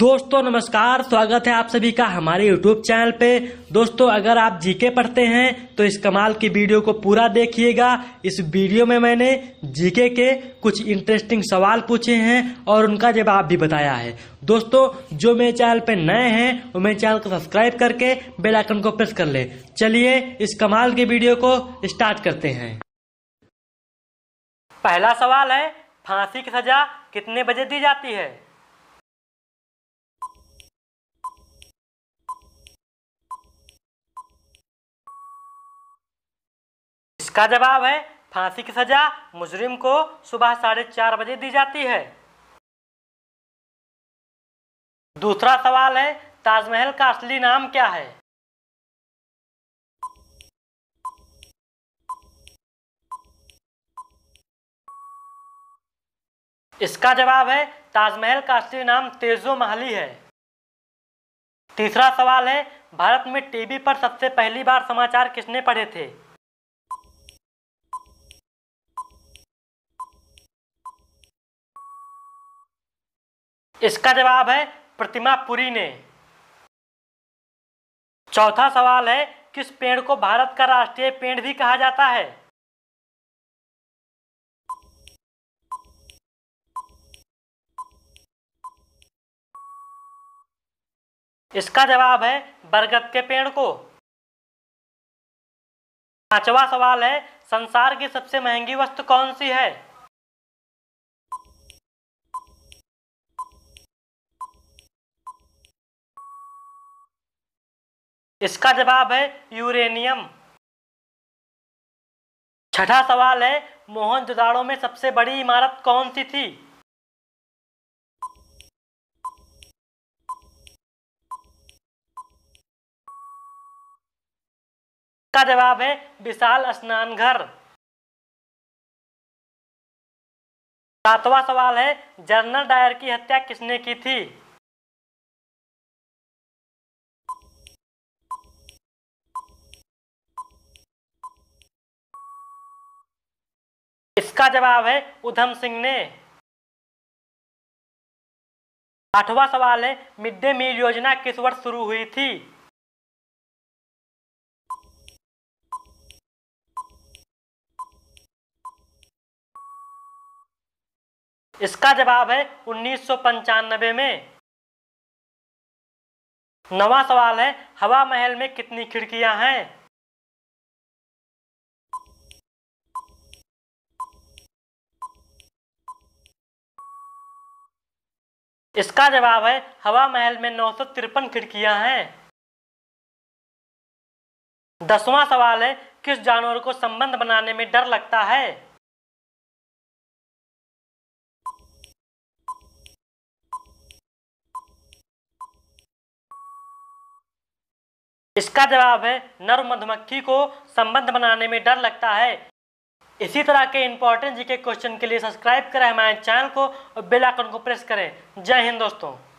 दोस्तों नमस्कार स्वागत है आप सभी का हमारे YouTube चैनल पे दोस्तों अगर आप जीके पढ़ते हैं तो इस कमाल की वीडियो को पूरा देखिएगा इस वीडियो में मैंने जीके के कुछ इंटरेस्टिंग सवाल पूछे हैं और उनका जवाब भी बताया है दोस्तों जो मेरे चैनल पे नए हैं वो मेरे चैनल को सब्सक्राइब करके बेल आइकन को प्रेस कर ले चलिए इस कमाल की वीडियो को स्टार्ट करते हैं पहला सवाल है फांसी की सजा कितने बजे दी जाती है इसका जवाब है फांसी की सजा मुजरिम को सुबह साढ़े चार बजे दी जाती है दूसरा सवाल है ताजमहल का असली नाम क्या है इसका जवाब है ताजमहल का असली नाम तेजो महली है तीसरा सवाल है भारत में टीवी पर सबसे पहली बार समाचार किसने पढ़े थे इसका जवाब है प्रतिमा पुरी ने चौथा सवाल है किस पेड़ को भारत का राष्ट्रीय पेड़ भी कहा जाता है इसका जवाब है बरगद के पेड़ को पांचवा सवाल है संसार की सबसे महंगी वस्तु कौन सी है इसका जवाब है यूरेनियम छठा सवाल है मोहन जुदाड़ो में सबसे बड़ी इमारत कौन सी थी का जवाब है विशाल स्नान घर सातवां सवाल है जर्नल डायर की हत्या किसने की थी इसका जवाब है उधम सिंह ने आठवां सवाल है मिड डे मील योजना किस वर्ष शुरू हुई थी इसका जवाब है उन्नीस में नवा सवाल है हवा महल में कितनी खिड़कियां हैं इसका जवाब है हवा महल में नौ सौ तिरपन खिड़कियां हैं दसवां सवाल है किस जानवर को संबंध बनाने में डर लगता है इसका जवाब है नर मधुमक्खी को संबंध बनाने में डर लगता है इसी तरह के इंपॉर्टेंट जीके क्वेश्चन के लिए सब्सक्राइब करें हमारे चैनल को और बेल आइकन को प्रेस करें जय हिंद दोस्तों